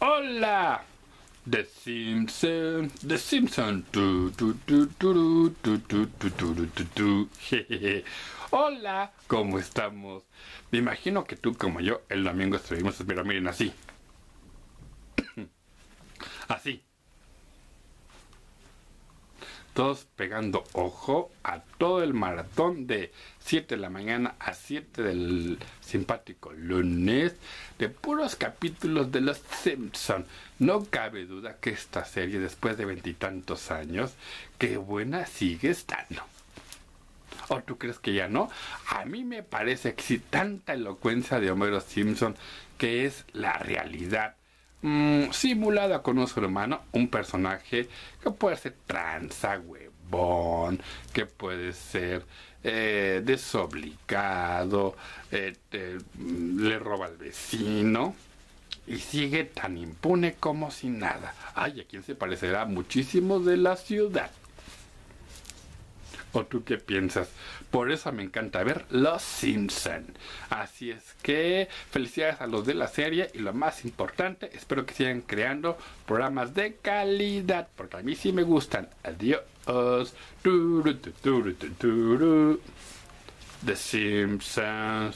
Hola. The Simpsons, The Simpsons. Hola, ¿cómo estamos? Me imagino que tú como yo el domingo estuvimos, pero miren así. así todos pegando ojo a todo el maratón de 7 de la mañana a 7 del simpático lunes de puros capítulos de Los Simpson. No cabe duda que esta serie, después de veintitantos años, qué buena sigue estando. ¿O tú crees que ya no? A mí me parece que si tanta elocuencia de Homero Simpson, que es la realidad Mm, simulada con un humano, un personaje que puede ser tranza, huevón, que puede ser eh, desobligado, eh, mm, le roba al vecino y sigue tan impune como si nada. Ay, a quien se parecerá muchísimo de la ciudad. ¿O tú qué piensas? Por eso me encanta ver Los Simpson. Así es que felicidades a los de la serie y lo más importante, espero que sigan creando programas de calidad porque a mí sí me gustan. Adiós. The Simpsons.